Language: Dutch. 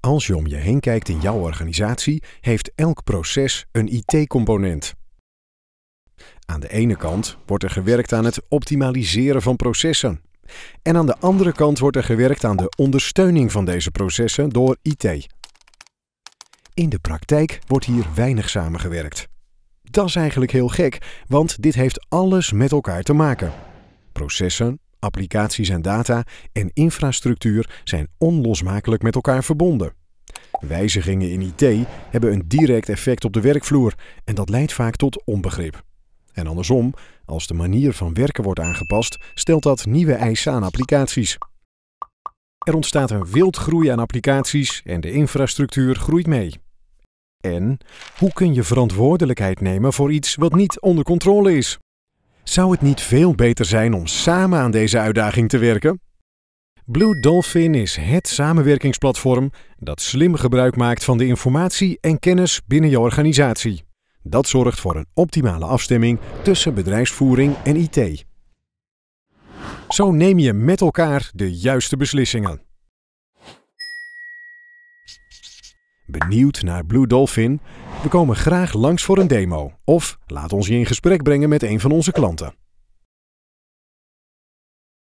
Als je om je heen kijkt in jouw organisatie, heeft elk proces een IT-component. Aan de ene kant wordt er gewerkt aan het optimaliseren van processen. En aan de andere kant wordt er gewerkt aan de ondersteuning van deze processen door IT. In de praktijk wordt hier weinig samengewerkt. Dat is eigenlijk heel gek, want dit heeft alles met elkaar te maken. Processen, Applicaties en data en infrastructuur zijn onlosmakelijk met elkaar verbonden. Wijzigingen in IT hebben een direct effect op de werkvloer en dat leidt vaak tot onbegrip. En andersom, als de manier van werken wordt aangepast, stelt dat nieuwe eisen aan applicaties. Er ontstaat een wild groei aan applicaties en de infrastructuur groeit mee. En hoe kun je verantwoordelijkheid nemen voor iets wat niet onder controle is? Zou het niet veel beter zijn om samen aan deze uitdaging te werken? Blue Dolphin is het samenwerkingsplatform dat slim gebruik maakt van de informatie en kennis binnen je organisatie. Dat zorgt voor een optimale afstemming tussen bedrijfsvoering en IT. Zo neem je met elkaar de juiste beslissingen. Benieuwd naar Blue Dolphin? We komen graag langs voor een demo of laat ons je in gesprek brengen met een van onze klanten.